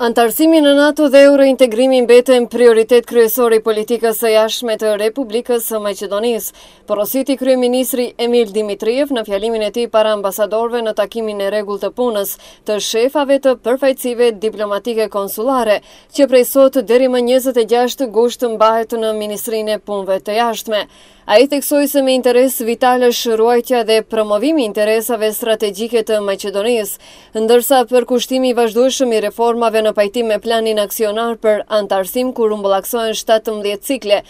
Antarësimi në NATO dhe eurointegrimi mbetën prioritet kryesori politikës së jashme të Republikës së Macedonis. Porositi Kryeministri Emil Dimitriev në fjalimin e ti para ambasadorve në takimin e regull të punës të shefave të përfajcive diplomatike konsulare, që prej sot dheri më 26 gusht mbahet në Ministrinë e punëve të jashme. A i teksoj se me interes vitale shëruajtja dhe promovimi interesave strategjike të Macedonis, ndërsa për kushtimi vazhdojshëm i reformave në në pajtim me planin aksionar për antarësim ku rumbullaksojnë 17 cikle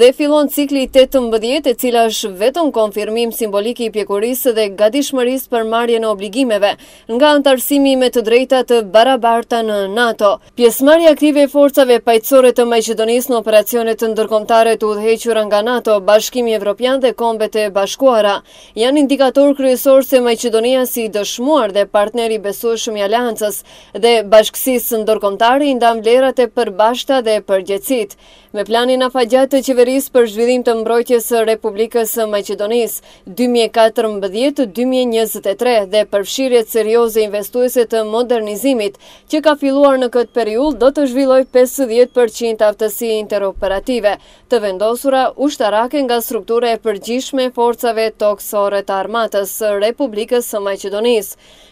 dhe filon cikli 18 e cila është vetën konfirmim simboliki i pjekurisë dhe gadishmëris për marje në obligimeve nga antarësimi me të drejta të barabarta në NATO. Pjesmarja aktive e forcave pajtësore të Majqedonis në operacionet të ndërkomtare të udhequra nga NATO, Bashkimi Evropian dhe Kombet e Bashkuara janë indikator kryesor se Majqedonia si dëshmuar dhe partneri besu shumë i aliancës dhe bashkësisë Senator i ndam vlerat e përbashta dhe përgjecit. Me planin a fagjat të qeveris për zhvidim të mbrojtjes Republikës Macedonis 2014-2023 dhe përfshirjet serioze investuese të modernizimit që ka filluar në këtë periull do të zhvilloj 50% aftësi interoperative të vendosura ushtarake nga strukture e përgjishme forcave toksore të armatës Republikës Macedonis.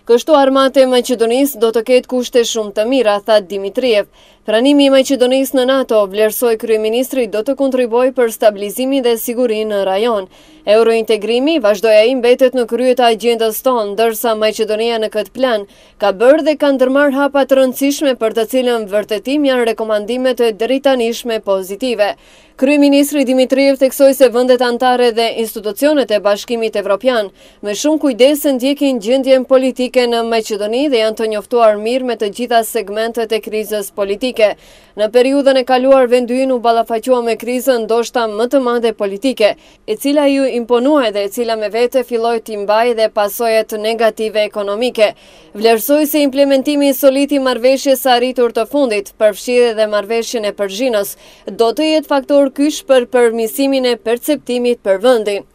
Kështu armate Macedonis do të ketë kushte shumë të mira, Dimitriev Pranimi i Maqedonisë në NATO, vlerësoi kryeministri, do të kontribuojë për stabilizimin dhe sigurinë në rajon. Eurointegrimi vazhdoja ai mbetet në krye të agjendës tonë, ndërsa Maqedonia në këtë plan ka bërë dhe ka ndërmarrë hapa të rëndësishme për të cilën vërtetim janë rekomandimet e dritanishme pozitive. Kryeministri Dimitriev theksoi se vendet anëtare dhe institucionet e Bashkimit Evropian me shumë kujdes djekin ndjekin gjendjen politike në Maqedoni dhe janë të njoftuar mirë me të gjitha segmentet e krizës politike politike. Në periudën e kaluar venduin u balafajqua me krizën ndoshta më të madhe politike, e cila ju imponua edhe e cila me vete filloj të dhe pasojet negative ekonomike. Vlerësoj se implementimi i soliti marveshje sa rritur të fundit, përfshirë dhe marveshje e përgjinës, do të jetë faktor kysh për përmisimin e perceptimit për vëndin.